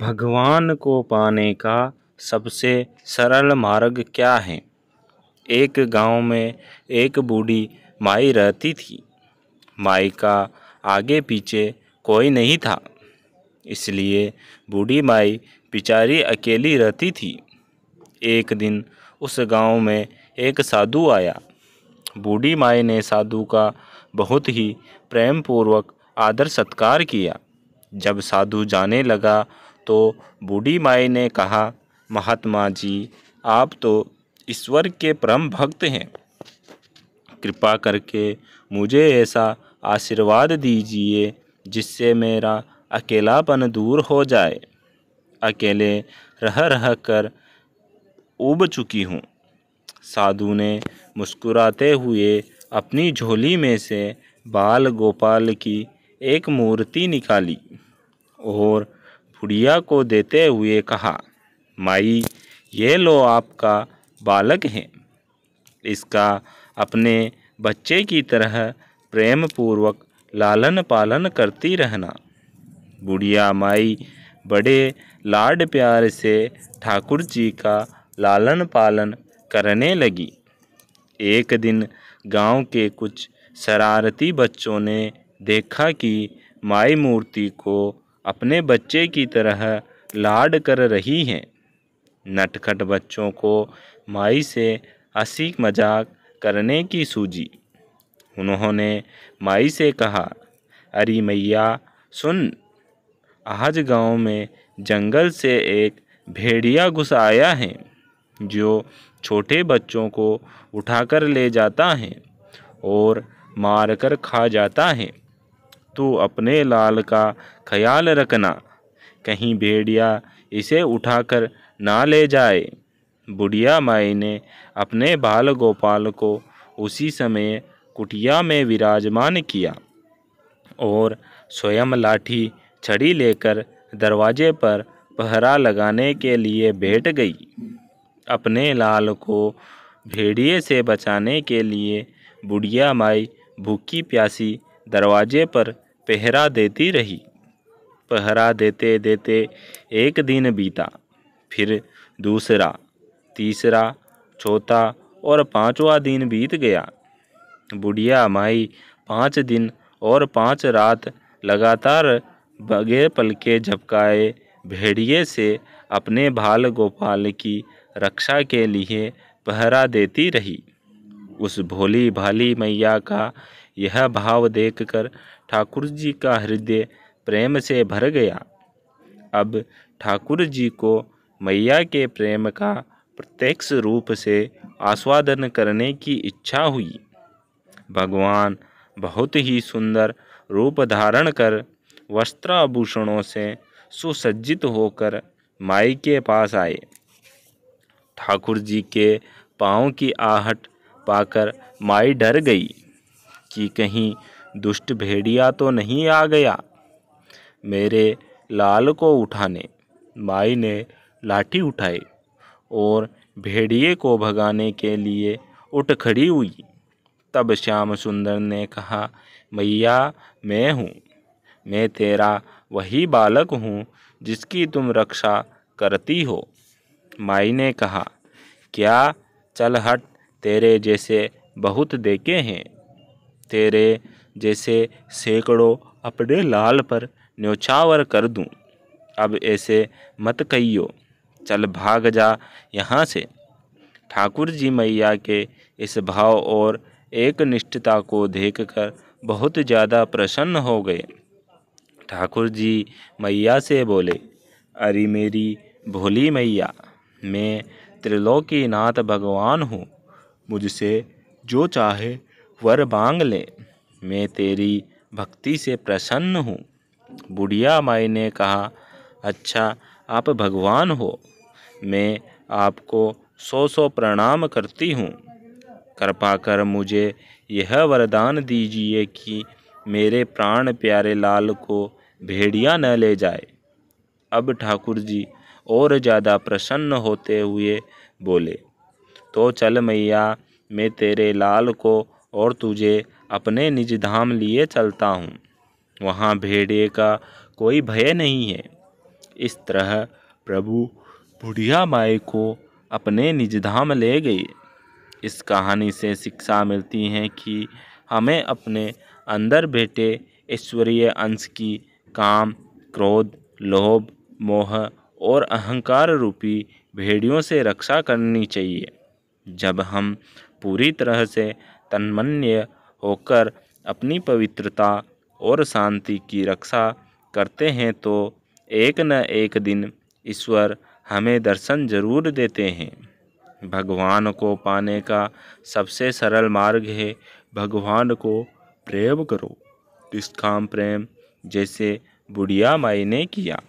भगवान को पाने का सबसे सरल मार्ग क्या है एक गांव में एक बूढ़ी माई रहती थी माई का आगे पीछे कोई नहीं था इसलिए बूढ़ी माई बिचारी अकेली रहती थी एक दिन उस गांव में एक साधु आया बूढ़ी माई ने साधु का बहुत ही प्रेम पूर्वक आदर सत्कार किया जब साधु जाने लगा तो बूढ़ी माई ने कहा महात्मा जी आप तो ईश्वर के परम भक्त हैं कृपा करके मुझे ऐसा आशीर्वाद दीजिए जिससे मेरा अकेलापन दूर हो जाए अकेले रह रह कर उब चुकी हूँ साधु ने मुस्कुराते हुए अपनी झोली में से बाल गोपाल की एक मूर्ति निकाली और बुढ़िया को देते हुए कहा माई ये लो आपका बालक है इसका अपने बच्चे की तरह प्रेम पूर्वक लालन पालन करती रहना बुढ़िया माई बड़े लाड प्यार से ठाकुर जी का लालन पालन करने लगी एक दिन गांव के कुछ शरारती बच्चों ने देखा कि माई मूर्ति को अपने बच्चे की तरह लाड कर रही हैं नटखट बच्चों को माई से हंसी मजाक करने की सूझी उन्होंने माई से कहा अरे मैया सुन आज गांव में जंगल से एक भेड़िया घुस आया है जो छोटे बच्चों को उठाकर ले जाता है और मारकर खा जाता है तो अपने लाल का ख्याल रखना कहीं भेड़िया इसे उठाकर ना ले जाए बुढ़िया माई ने अपने बाल गोपाल को उसी समय कुटिया में विराजमान किया और स्वयं लाठी छड़ी लेकर दरवाजे पर पहरा लगाने के लिए बैठ गई अपने लाल को भेड़िए से बचाने के लिए बुढ़िया माई भूखी प्यासी दरवाजे पर पहरा देती रही पहरा देते देते एक दिन बीता फिर दूसरा तीसरा चौथा और पांचवा दिन बीत गया बुढ़िया माई पाँच दिन और पाँच रात लगातार बगैर पलके झपकाए भेड़िए से अपने भाल गोपाल की रक्षा के लिए पहरा देती रही उस भोली भाली मैया का यह भाव देखकर ठाकुर जी का हृदय प्रेम से भर गया अब ठाकुर जी को मैया के प्रेम का प्रत्यक्ष रूप से आस्वादन करने की इच्छा हुई भगवान बहुत ही सुंदर रूप धारण कर वस्त्राभूषणों से सुसज्जित होकर माई के पास आए ठाकुर जी के पाँव की आहट पाकर माई डर गई कि कहीं दुष्ट भेड़िया तो नहीं आ गया मेरे लाल को उठाने माई ने लाठी उठाई और भेड़िए को भगाने के लिए उठ खड़ी हुई तब श्याम सुंदर ने कहा मैया मैं हूँ मैं तेरा वही बालक हूँ जिसकी तुम रक्षा करती हो माई ने कहा क्या चल हट तेरे जैसे बहुत देखे हैं तेरे जैसे सैकड़ों अपने लाल पर न्योछावर कर दूं अब ऐसे मत कहियो चल भाग जा यहाँ से ठाकुर जी मैया के इस भाव और एक निष्ठता को देखकर बहुत ज़्यादा प्रसन्न हो गए ठाकुर जी मैया से बोले अरे मेरी भोली मैया मैं त्रिलोकीनाथ भगवान हूँ मुझसे जो चाहे वर मांग ले मैं तेरी भक्ति से प्रसन्न हूँ बुढ़िया माई ने कहा अच्छा आप भगवान हो मैं आपको सौ सौ प्रणाम करती हूँ कृपा कर मुझे यह वरदान दीजिए कि मेरे प्राण प्यारे लाल को भेड़िया न ले जाए अब ठाकुर जी और ज़्यादा प्रसन्न होते हुए बोले तो चल मैया मैं तेरे लाल को और तुझे अपने निज धाम लिए चलता हूँ वहाँ भेड़े का कोई भय नहीं है इस तरह प्रभु बुढ़िया माई को अपने निज धाम ले गए इस कहानी से शिक्षा मिलती है कि हमें अपने अंदर बैठे ईश्वरीय अंश की काम क्रोध लोभ मोह और अहंकार रूपी भेड़ियों से रक्षा करनी चाहिए जब हम पूरी तरह से तन्मन्य होकर अपनी पवित्रता और शांति की रक्षा करते हैं तो एक न एक दिन ईश्वर हमें दर्शन जरूर देते हैं भगवान को पाने का सबसे सरल मार्ग है भगवान को प्रेम करो निष्काम प्रेम जैसे बुढ़िया माई ने किया